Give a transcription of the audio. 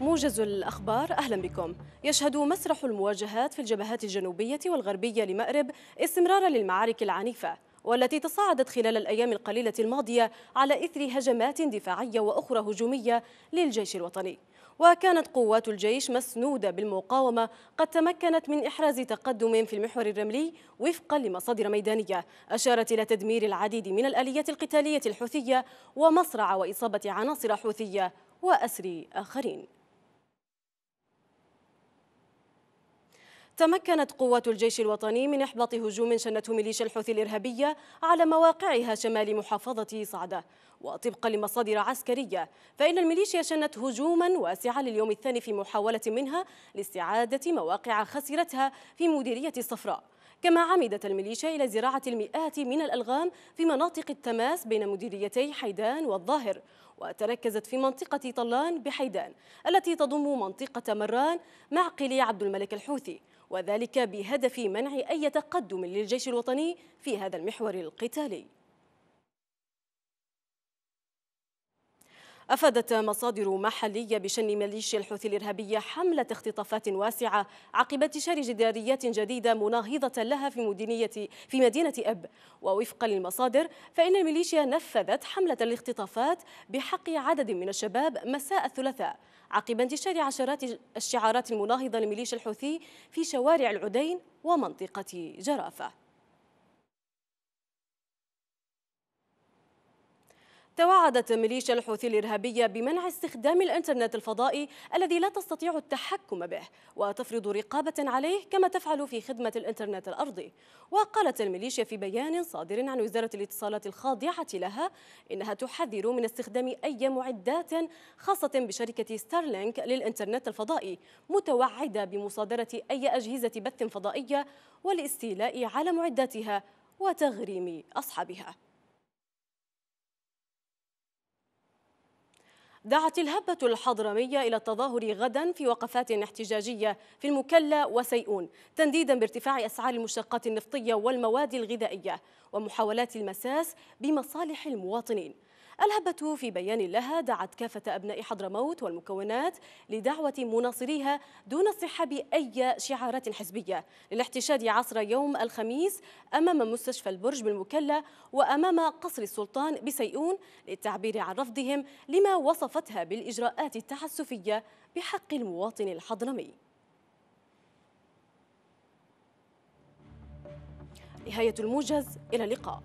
موجز الأخبار أهلا بكم يشهد مسرح المواجهات في الجبهات الجنوبية والغربية لمأرب استمرارا للمعارك العنيفة والتي تصاعدت خلال الأيام القليلة الماضية على إثر هجمات دفاعية وأخرى هجومية للجيش الوطني وكانت قوات الجيش مسنودة بالمقاومة قد تمكنت من إحراز تقدم في المحور الرملي وفقا لمصادر ميدانية أشارت إلى تدمير العديد من الآليات القتالية الحوثية ومصرع وإصابة عناصر حوثية وأسر آخرين تمكنت قوات الجيش الوطني من إحباط هجوم شنته ميليشيا الحوثي الإرهابية على مواقعها شمال محافظة صعدة وطبقا لمصادر عسكرية فإن الميليشيا شنت هجوما واسعا لليوم الثاني في محاولة منها لاستعادة مواقع خسرتها في مديرية الصفراء كما عمدت الميليشيا إلى زراعة المئات من الألغام في مناطق التماس بين مديريتي حيدان والظاهر وتركزت في منطقة طلان بحيدان التي تضم منطقة مران معقلي عبد الملك الحوثي وذلك بهدف منع أي تقدم للجيش الوطني في هذا المحور القتالي أفادت مصادر محلية بشن ميليشيا الحوثي الإرهابية حملة اختطافات واسعة عقب انتشار جداريات جديدة مناهضة لها في مدينية في مدينة أب ووفقا للمصادر فإن الميليشيا نفذت حملة الاختطافات بحق عدد من الشباب مساء الثلاثاء عقب انتشار عشرات الشعارات المناهضة لميليشيا الحوثي في شوارع العدين ومنطقة جرافة توعدت ميليشيا الحوثي الإرهابية بمنع استخدام الإنترنت الفضائي الذي لا تستطيع التحكم به وتفرض رقابة عليه كما تفعل في خدمة الإنترنت الأرضي وقالت الميليشيا في بيان صادر عن وزارة الاتصالات الخاضعة لها إنها تحذر من استخدام أي معدات خاصة بشركة ستارلينك للإنترنت الفضائي متوعدة بمصادرة أي أجهزة بث فضائية والاستيلاء على معداتها وتغريم أصحابها دعت الهبة الحضرمية إلى التظاهر غدا في وقفات احتجاجية في المكلا وسيئون تنديدا بارتفاع أسعار المشتقات النفطية والمواد الغذائية ومحاولات المساس بمصالح المواطنين الهبة في بيان لها دعت كافة أبناء حضرموت والمكونات لدعوة مناصريها دون اصطحاب أي شعارات حزبية للاحتشاد عصر يوم الخميس أمام مستشفى البرج بالمكلا وأمام قصر السلطان بسيئون للتعبير عن رفضهم لما وصفتها بالإجراءات التحسفية بحق المواطن الحضرمي نهاية الموجز إلى اللقاء